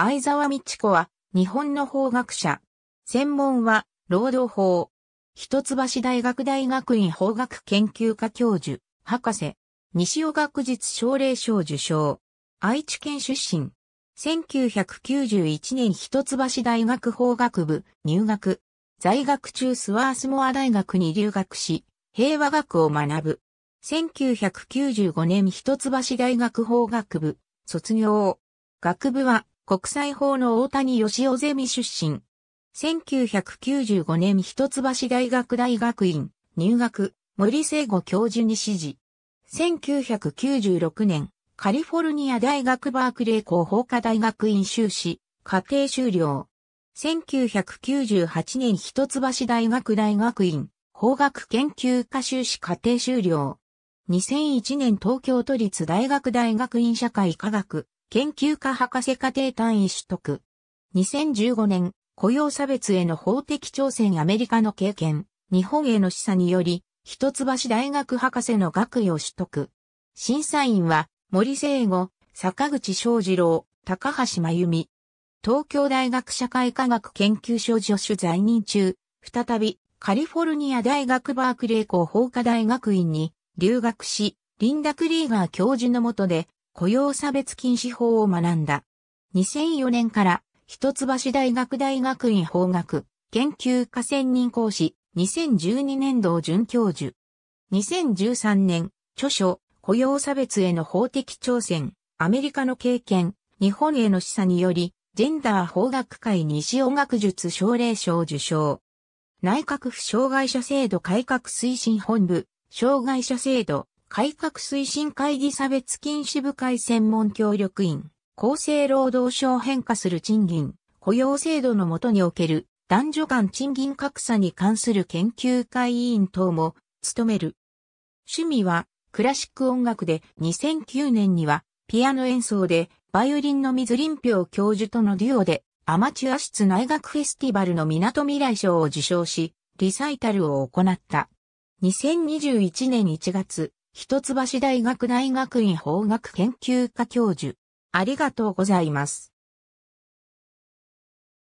相沢道子は、日本の法学者。専門は、労働法。一橋大学大学院法学研究科教授、博士。西尾学術奨励賞受賞。愛知県出身。1991年一橋大学法学部入学。在学中スワースモア大学に留学し、平和学を学ぶ。1995年一橋大学法学部卒業。学部は国際法の大谷義雄ゼミ出身。1995年一橋大学大学院入学森聖吾教授に指示。1996年カリフォルニア大学バークレー校法科大学院修士家庭修了。1998年一橋大学大学院法学研究科修士家庭修了。2001年東京都立大学大学院社会科学研究科博士課程単位取得。2015年、雇用差別への法的挑戦アメリカの経験、日本への示唆により、一橋大学博士の学位を取得。審査員は、森聖吾、坂口昌二郎、高橋真由美。東京大学社会科学研究所助手在任中、再びカリフォルニア大学バークレー校法科大学院に留学し、リンダ・クリーガー教授のもとで雇用差別禁止法を学んだ。2004年から一橋大学大学院法学研究科専任講師、2012年度准教授。2013年、著書、雇用差別への法的挑戦、アメリカの経験、日本への示唆により、ジェンダー法学会西尾学術奨励賞受賞。内閣府障害者制度改革推進本部、障害者制度、改革推進会議差別禁止部会専門協力員、厚生労働省変化する賃金、雇用制度のもとにおける男女間賃金格差に関する研究会委員等も務める。趣味はクラシック音楽で2009年にはピアノ演奏でバイオリンの水林平教授とのデュオでアマチュア室内学フェスティバルの港未来賞を受賞し、リサイタルを行った。2021年1月、一橋大学大学院法学研究科教授。ありがとうございます。